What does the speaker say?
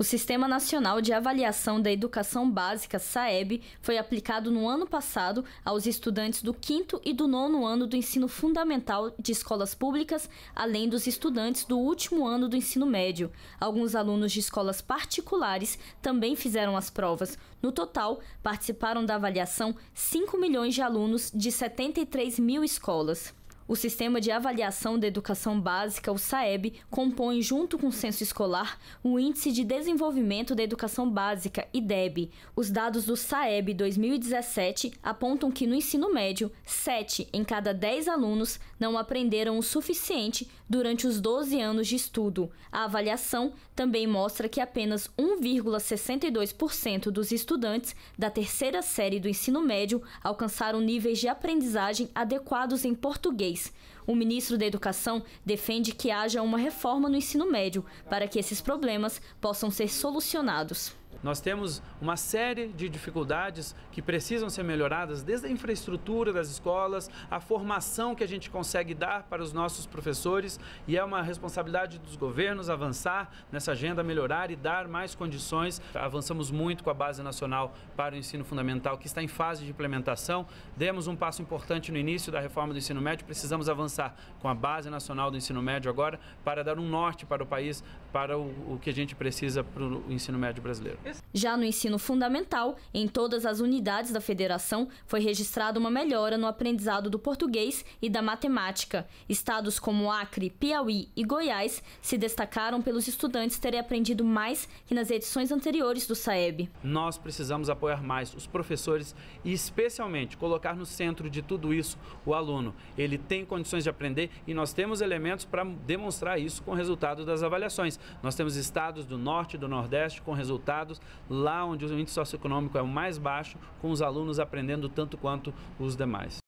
O Sistema Nacional de Avaliação da Educação Básica, SAEB, foi aplicado no ano passado aos estudantes do quinto e do nono ano do ensino fundamental de escolas públicas, além dos estudantes do último ano do ensino médio. Alguns alunos de escolas particulares também fizeram as provas. No total, participaram da avaliação 5 milhões de alunos de 73 mil escolas. O Sistema de Avaliação da Educação Básica, o SAEB, compõe, junto com o Censo Escolar, o Índice de Desenvolvimento da Educação Básica, IDEB. Os dados do SAEB 2017 apontam que no ensino médio, 7 em cada 10 alunos não aprenderam o suficiente durante os 12 anos de estudo. A avaliação também mostra que apenas 1,62% dos estudantes da terceira série do ensino médio alcançaram níveis de aprendizagem adequados em português o ministro da Educação defende que haja uma reforma no ensino médio para que esses problemas possam ser solucionados. Nós temos uma série de dificuldades que precisam ser melhoradas, desde a infraestrutura das escolas, a formação que a gente consegue dar para os nossos professores, e é uma responsabilidade dos governos avançar nessa agenda, melhorar e dar mais condições. Avançamos muito com a Base Nacional para o Ensino Fundamental, que está em fase de implementação. Demos um passo importante no início da reforma do ensino médio, precisamos avançar com a Base Nacional do Ensino Médio agora para dar um norte para o país, para o, o que a gente precisa para o ensino médio brasileiro. Já no ensino fundamental, em todas as unidades da federação, foi registrada uma melhora no aprendizado do português e da matemática. Estados como Acre, Piauí e Goiás se destacaram pelos estudantes terem aprendido mais que nas edições anteriores do SAEB. Nós precisamos apoiar mais os professores e, especialmente, colocar no centro de tudo isso o aluno. Ele tem condições de aprender e nós temos elementos para demonstrar isso com o resultado das avaliações. Nós temos estados do norte e do nordeste com resultados lá onde o índice socioeconômico é o mais baixo, com os alunos aprendendo tanto quanto os demais.